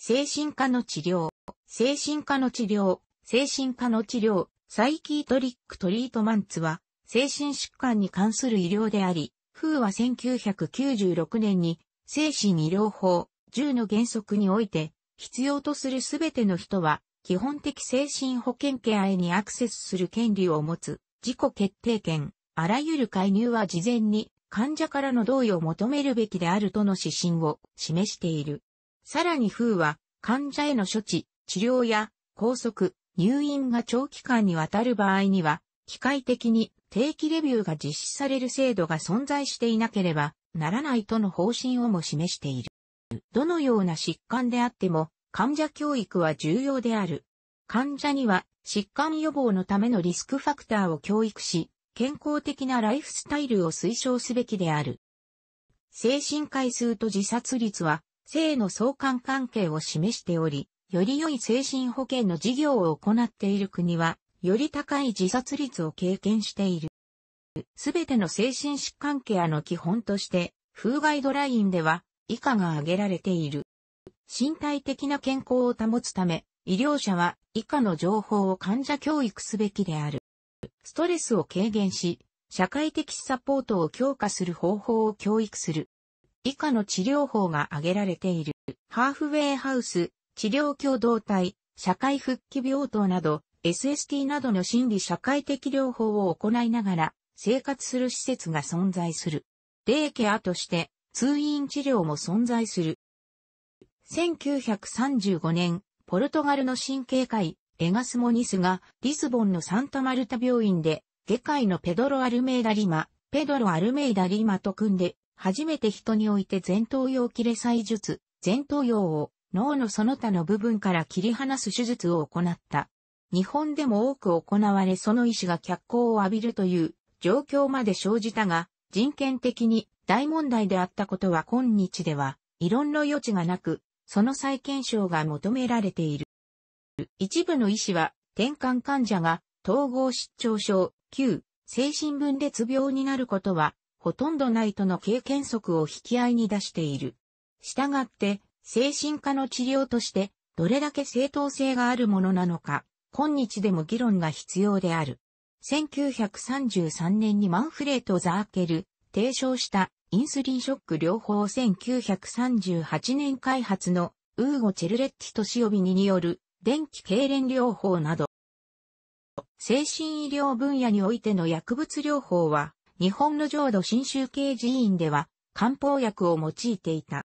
精神科の治療、精神科の治療、精神科の治療、サイキートリックトリートマンツは、精神疾患に関する医療であり、風は1996年に、精神医療法、10の原則において、必要とするすべての人は、基本的精神保険ケアへにアクセスする権利を持つ、自己決定権、あらゆる介入は事前に患者からの同意を求めるべきであるとの指針を示している。さらに風は患者への処置、治療や拘束、入院が長期間にわたる場合には、機械的に定期レビューが実施される制度が存在していなければならないとの方針をも示している。どのような疾患であっても患者教育は重要である。患者には疾患予防のためのリスクファクターを教育し、健康的なライフスタイルを推奨すべきである。精神回数と自殺率は性の相関関係を示しており、より良い精神保健の事業を行っている国は、より高い自殺率を経験している。すべての精神疾患ケアの基本として、風ガイドラインでは以下が挙げられている。身体的な健康を保つため、医療者は以下の情報を患者教育すべきである。ストレスを軽減し、社会的サポートを強化する方法を教育する。以下の治療法が挙げられている。ハーフウェイハウス、治療共同体、社会復帰病棟など、SST などの心理社会的療法を行いながら生活する施設が存在する。イケアとして通院治療も存在する。1935年、ポルトガルの神経科医、エガスモニスがリスボンのサンタマルタ病院で、外科医のペドロ・アルメイダ・リマ、ペドロ・アルメイダ・リマと組んで初めて人において前頭葉切れ採術、前頭葉を脳のその他の部分から切り離す手術を行った。日本でも多く行われその医師が脚光を浴びるという状況まで生じたが、人権的に大問題であったことは今日では異論の余地がなく、その再検証が求められている。一部の医師は、転換患者が統合失調症、旧、精神分裂病になることはほとんどないとの経験則を引き合いに出している。したがって、精神科の治療として、どれだけ正当性があるものなのか、今日でも議論が必要である。1933年にマンフレート・ザーケル、提唱したインスリンショック療法1938年開発のウーゴ・チェルレッティとシオビニによる電気痙攣療法など、精神医療分野においての薬物療法は日本の浄土真宗系寺院では漢方薬を用いていた。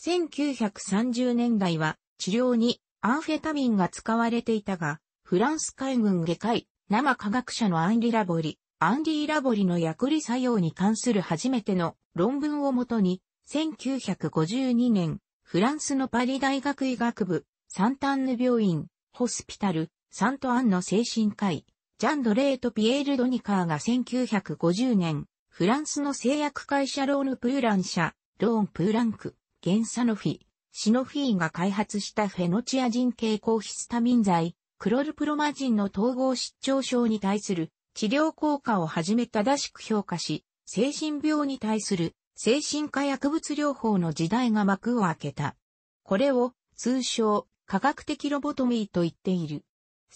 1930年代は治療にアンフェタミンが使われていたが、フランス海軍外科医、生科学者のアンリ・ラボリ、アンディ・ラボリの薬理作用に関する初めての論文をもとに、1952年、フランスのパリ大学医学部、サンタンヌ病院、ホスピタル、サントアンの精神科医、ジャン・ドレート・ピエール・ドニカーが1950年、フランスの製薬会社ローヌ・プーラン社、ローン・プーランク、ゲン・サノフィ、シノフィーが開発したフェノチア人系抗ヒスタミン剤、クロルプロマジンの統合失調症に対する治療効果をはじめ正しく評価し、精神病に対する精神科薬物療法の時代が幕を開けた。これを通称科学的ロボトミーと言っている。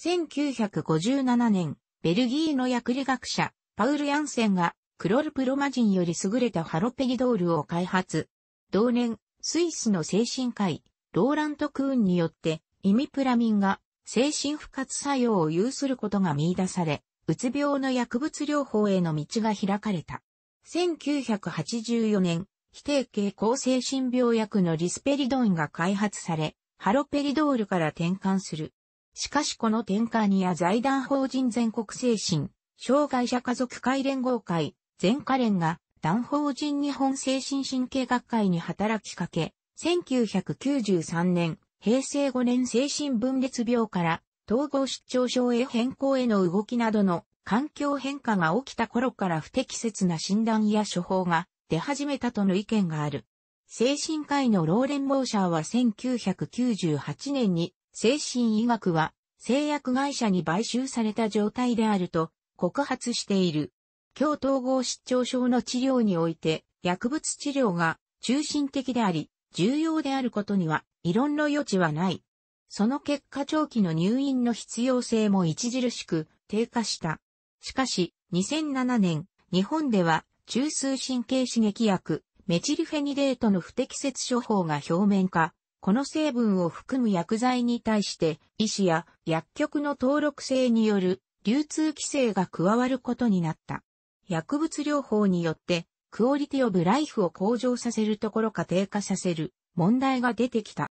1957年、ベルギーの薬理学者、パウル・ヤンセンが、クロルプロマジンより優れたハロペギドールを開発。同年、スイスの精神科医、ローラント・クーンによって、イミプラミンが、精神不活作用を有することが見出され、うつ病の薬物療法への道が開かれた。1984年、非定型抗精神病薬のリスペリドンが開発され、ハロペリドールから転換する。しかしこの転換や財団法人全国精神、障害者家族会連合会、全家連が、団法人日本精神神経学会に働きかけ、1993年、平成5年精神分裂病から統合失調症へ変更への動きなどの環境変化が起きた頃から不適切な診断や処方が出始めたとの意見がある。精神科医のローレン・モーシャーは1998年に精神医学は製薬会社に買収された状態であると告発している。日、統合失調症の治療において薬物治療が中心的であり重要であることには異論の余地はない。その結果長期の入院の必要性も著しく低下した。しかし2007年日本では中枢神経刺激薬メチルフェニデートの不適切処方が表面化この成分を含む薬剤に対して医師や薬局の登録制による流通規制が加わることになった。薬物療法によってクオリティオブライフを向上させるところか低下させる問題が出てきた。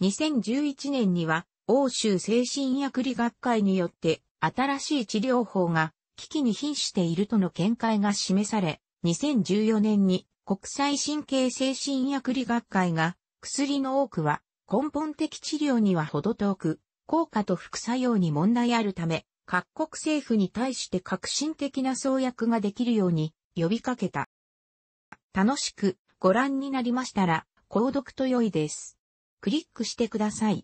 2011年には欧州精神薬理学会によって新しい治療法が危機に瀕しているとの見解が示され、2014年に国際神経精神薬理学会が薬の多くは根本的治療にはほど遠く、効果と副作用に問題あるため、各国政府に対して革新的な創薬ができるように呼びかけた。楽しくご覧になりましたら、購読と良いです。クリックしてください。